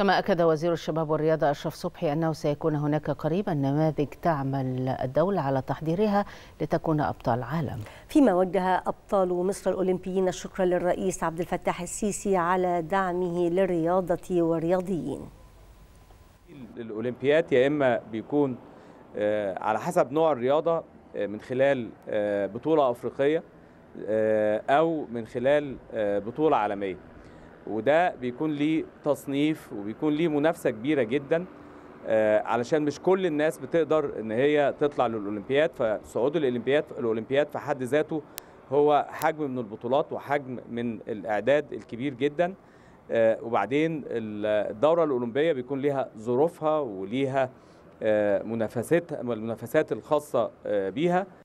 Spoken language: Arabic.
كما أكد وزير الشباب والرياضة أشرف صبحي أنه سيكون هناك قريبا نماذج تعمل الدولة على تحضيرها لتكون أبطال عالم فيما وجه أبطال مصر الأولمبيين الشكر للرئيس عبد الفتاح السيسي على دعمه للرياضة والرياضيين الأولمبيات يا إما بيكون آه، على حسب نوع الرياضة آه، من خلال آه، بطولة أفريقية أو من خلال بطولة عالمية وده بيكون ليه تصنيف وبيكون ليه منافسه كبيره جدا آه، علشان مش كل الناس بتقدر ان هي تطلع للاولمبياد فصعود الاولمبياد الاولمبياد في حد ذاته هو حجم من البطولات وحجم من الاعداد الكبير جدا آه، وبعدين الدوره الاولمبيه بيكون ليها ظروفها وليها آه، منافسات المنافسات الخاصه بيها